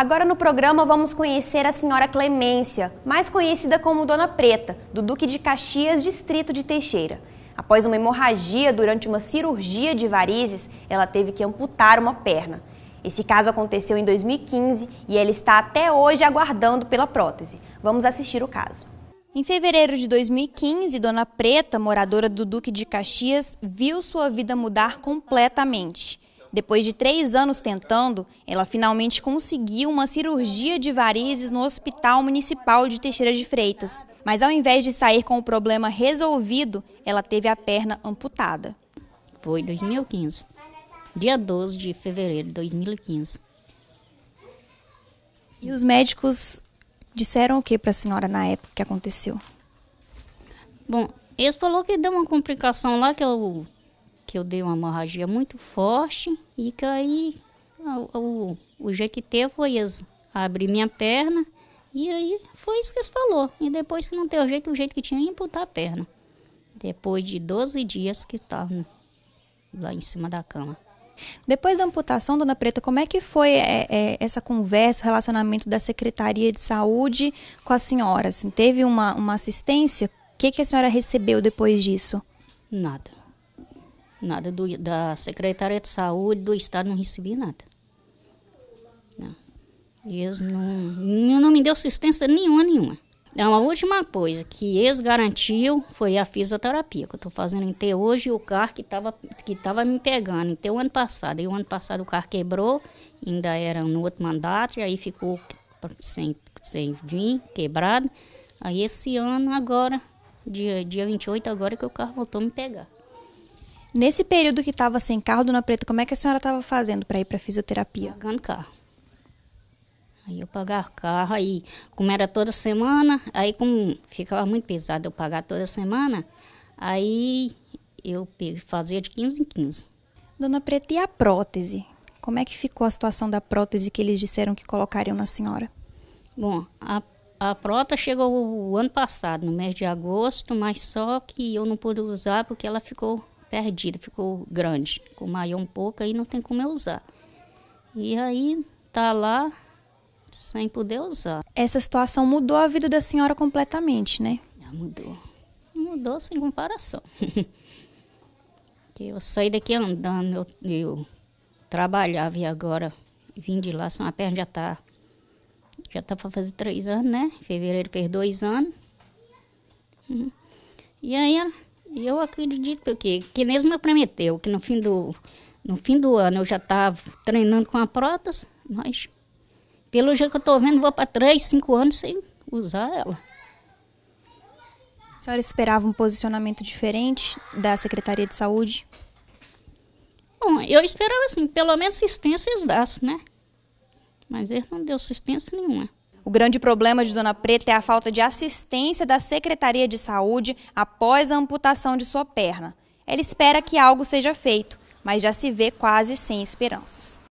Agora no programa vamos conhecer a senhora Clemência, mais conhecida como Dona Preta, do Duque de Caxias, distrito de Teixeira. Após uma hemorragia durante uma cirurgia de varizes, ela teve que amputar uma perna. Esse caso aconteceu em 2015 e ela está até hoje aguardando pela prótese. Vamos assistir o caso. Em fevereiro de 2015, Dona Preta, moradora do Duque de Caxias, viu sua vida mudar completamente. Depois de três anos tentando, ela finalmente conseguiu uma cirurgia de varizes no Hospital Municipal de Teixeira de Freitas. Mas ao invés de sair com o problema resolvido, ela teve a perna amputada. Foi 2015, dia 12 de fevereiro de 2015. E os médicos disseram o que para a senhora na época que aconteceu? Bom, eles falou que deu uma complicação lá que eu é que eu dei uma hemorragia muito forte e caí. O, o, o jeito que teve foi abrir minha perna e aí foi isso que eles falou. E depois que não teve jeito, o jeito que tinha, imputar é a perna. Depois de 12 dias que estava lá em cima da cama. Depois da amputação, dona Preta, como é que foi é, é, essa conversa, o relacionamento da Secretaria de Saúde com a senhora? Assim, teve uma, uma assistência? O que, que a senhora recebeu depois disso? Nada. Nada do, da Secretaria de Saúde do Estado, não recebi nada. Não. Eles não, não me deu assistência nenhuma, nenhuma. Então, é a última coisa que eles garantiu foi a fisioterapia, que eu estou fazendo até hoje, e o carro que estava que tava me pegando até o então, ano passado. E o ano passado o carro quebrou, ainda era no outro mandato, e aí ficou sem, sem vir, quebrado. Aí esse ano, agora, dia, dia 28, agora que o carro voltou a me pegar. Nesse período que estava sem carro, Dona Preta, como é que a senhora estava fazendo para ir para fisioterapia? Pagando carro. Aí eu pagava carro, aí como era toda semana, aí como ficava muito pesado eu pagar toda semana, aí eu fazia de 15 em 15. Dona Preta, e a prótese? Como é que ficou a situação da prótese que eles disseram que colocariam na senhora? Bom, a, a prótese chegou o ano passado, no mês de agosto, mas só que eu não pude usar porque ela ficou perdida, ficou grande, ficou maior um pouco, aí não tem como eu usar. E aí tá lá sem poder usar. Essa situação mudou a vida da senhora completamente, né? Mudou. Mudou sem comparação. eu saí daqui andando, eu, eu, trabalhava e agora vim de lá, só uma perna já tá. Já tá para fazer três anos, né? Em fevereiro fez dois anos. Uhum. E aí e eu acredito que, que mesmo eu prometeu que no fim do, no fim do ano eu já estava tá treinando com a prótese, mas pelo jeito que eu estou vendo, vou para três, cinco anos sem usar ela. A senhora esperava um posicionamento diferente da Secretaria de Saúde? Bom, eu esperava assim, pelo menos assistência eles dassem, né? Mas eles não deu assistência nenhuma. O grande problema de Dona Preta é a falta de assistência da Secretaria de Saúde após a amputação de sua perna. Ela espera que algo seja feito, mas já se vê quase sem esperanças.